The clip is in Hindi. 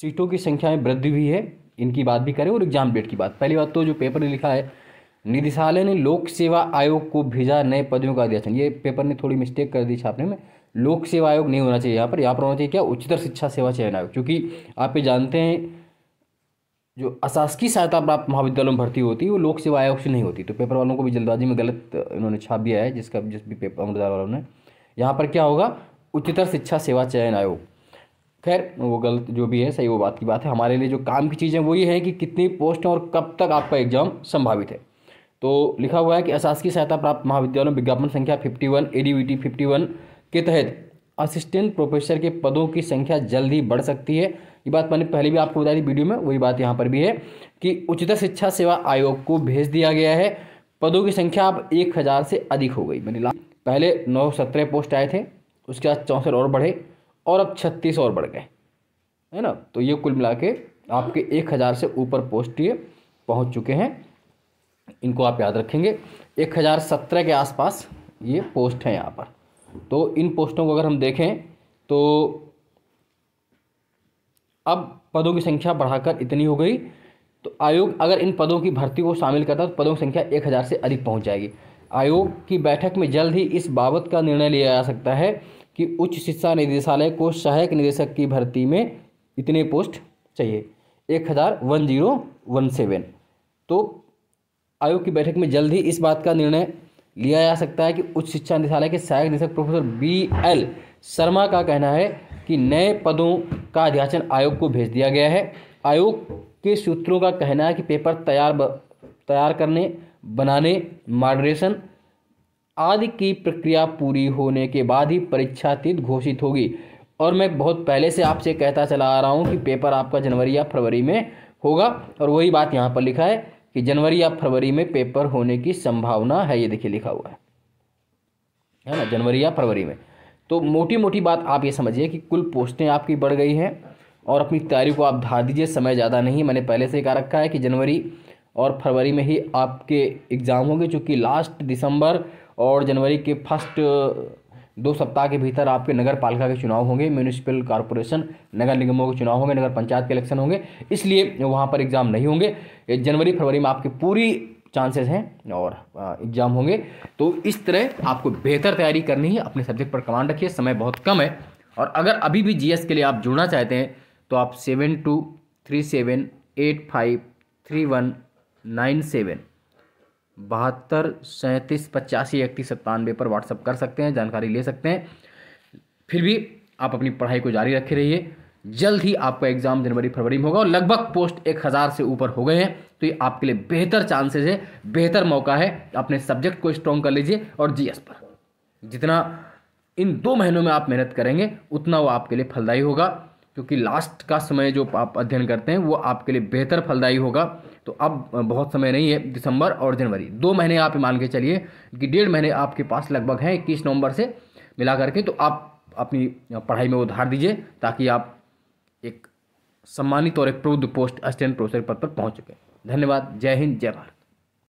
सीटों की संख्या में वृद्धि हुई है इनकी बात भी करें और एग्जाम डेट की बात पहली बात तो जो पेपर ने लिखा है निदेशालय ने लोक सेवा आयोग को भेजा नए पदों का अध्यक्ष ये पेपर ने थोड़ी मिस्टेक कर दी छापने में लोक सेवा आयोग नहीं होना चाहिए यहाँ पर यहाँ पर होना चाहिए क्या उच्चतर शिक्षा सेवा चयन आयोग क्योंकि आप ये जानते हैं जो अशासकीय सहायता प्राप्त महाविद्यालयों में भर्ती होती है वो लोक सेवा आयोग से नहीं होती तो पेपर वालों को भी जल्दबाजी में गलत इन्होंने छाप दिया है जिसका जिस भी पेपर अमृतदार वालों ने यहाँ पर क्या होगा उच्चतर शिक्षा सेवा चयन आयोग खैर वो गलत जो भी है सही वो बात की बात है हमारे लिए जो काम की चीज़ें वो ये है कि कितनी पोस्ट और कब तक आपका एग्ज़ाम संभावित है तो लिखा हुआ है कि अशासकीय सहायता प्राप्त महाविद्यालयों में विज्ञापन संख्या fifty one A D V T fifty one के तहत असिस्टेंट प्रोफेसर के पदों की संख्या जल्द ही बढ़ सकती है ये बात मैंने पहले भी आपको बताई थी वीडियो में वही बात यहाँ पर भी है कि उच्चतर शिक्षा सेवा आयोग को भेज दिया गया है पदों की संख्या अब एक हज़ार से अधिक हो गई मैंने पहले नौ सत्रह पोस्ट आए थे उसके बाद चौंसठ और बढ़े और अब छत्तीस और बढ़ गए है ना तो ये कुल मिला के आपके एक हज़ार से ऊपर पोस्ट ये पहुँच चुके हैं इनको आप याद रखेंगे एक हज़ार सत्रह के आसपास ये पोस्ट हैं यहाँ पर तो इन पोस्टों को अगर हम देखें तो अब पदों की संख्या बढ़ाकर इतनी हो गई तो आयोग अगर इन पदों की भर्ती को शामिल करता तो पदों की संख्या एक हज़ार से अधिक पहुँच जाएगी आयोग की बैठक में जल्द ही इस बाबत का निर्णय लिया जा सकता है कि उच्च शिक्षा निदेशालय को सहायक निदेशक की भर्ती में इतने पोस्ट चाहिए एक हज़ार वन जीरो वन सेवन तो आयोग की बैठक में जल्द ही इस बात का निर्णय लिया जा सकता है कि उच्च शिक्षा निदेशालय के सहायक निदेशक प्रोफेसर बी एल शर्मा का कहना है कि नए पदों का अध्याचन आयोग को भेज दिया गया है आयोग के सूत्रों का कहना है कि पेपर तैयार तैयार करने बनाने मॉडरेशन आदि की प्रक्रिया पूरी होने के बाद ही परीक्षा तिथि घोषित होगी और मैं बहुत पहले से आपसे कहता चला आ रहा हूँ कि पेपर आपका जनवरी या फरवरी में होगा और वही बात यहाँ पर लिखा है कि जनवरी या फरवरी में पेपर होने की संभावना है ये देखिए लिखा हुआ है है ना जनवरी या फरवरी में तो मोटी मोटी बात आप ये समझिए कि कुल पोस्टें आपकी बढ़ गई हैं और अपनी तैयारी को आप धा दीजिए समय ज़्यादा नहीं मैंने पहले से कहा रखा है कि जनवरी और फरवरी में ही आपके एग्ज़ाम होंगे चूँकि लास्ट दिसंबर और जनवरी के फर्स्ट दो सप्ताह के भीतर आपके नगर पालिका के चुनाव होंगे म्यूनिसिपल कॉरपोरेशन नगर निगमों के चुनाव होंगे नगर पंचायत के इलेक्शन होंगे इसलिए वहाँ पर एग्ज़ाम नहीं होंगे जनवरी फरवरी में आपकी पूरी चांसेस हैं और एग्ज़ाम होंगे तो इस तरह आपको बेहतर तैयारी करनी है अपने सब्जेक्ट पर कमांड रखिए समय बहुत कम है और अगर अभी भी जीएस के लिए आप जुड़ना चाहते हैं तो आप seven two three seven eight five three one nine seven बहत्तर सैंतीस पचासी इकतीस सत्तानवे पर व्हाट्सअप कर सकते हैं जानकारी ले सकते हैं फिर भी आप अपनी पढ़ाई को जारी रखे रहिए जल्द ही आपका एग्जाम जनवरी फरवरी में होगा और लगभग पोस्ट एक हज़ार से ऊपर हो गए हैं तो ये आपके लिए बेहतर चांसेस है बेहतर मौका है अपने सब्जेक्ट को स्ट्रॉन्ग कर लीजिए और जी पर जितना इन दो महीनों में आप मेहनत करेंगे उतना वो आपके लिए फलदायी होगा क्योंकि लास्ट का समय जो आप अध्ययन करते हैं वो आपके लिए बेहतर फलदायी होगा तो अब बहुत समय नहीं है दिसंबर और जनवरी दो महीने आप मान के चलिए कि डेढ़ महीने आपके पास लगभग हैं इक्कीस नवंबर से मिला करके तो आप अपनी पढ़ाई में उधार दीजिए ताकि आप एक सम्मानित और एक प्रबुद्ध पोस्ट असिस्टेंट प्रोफेसर पद पर पहुँच सकें धन्यवाद जय हिंद जय भारत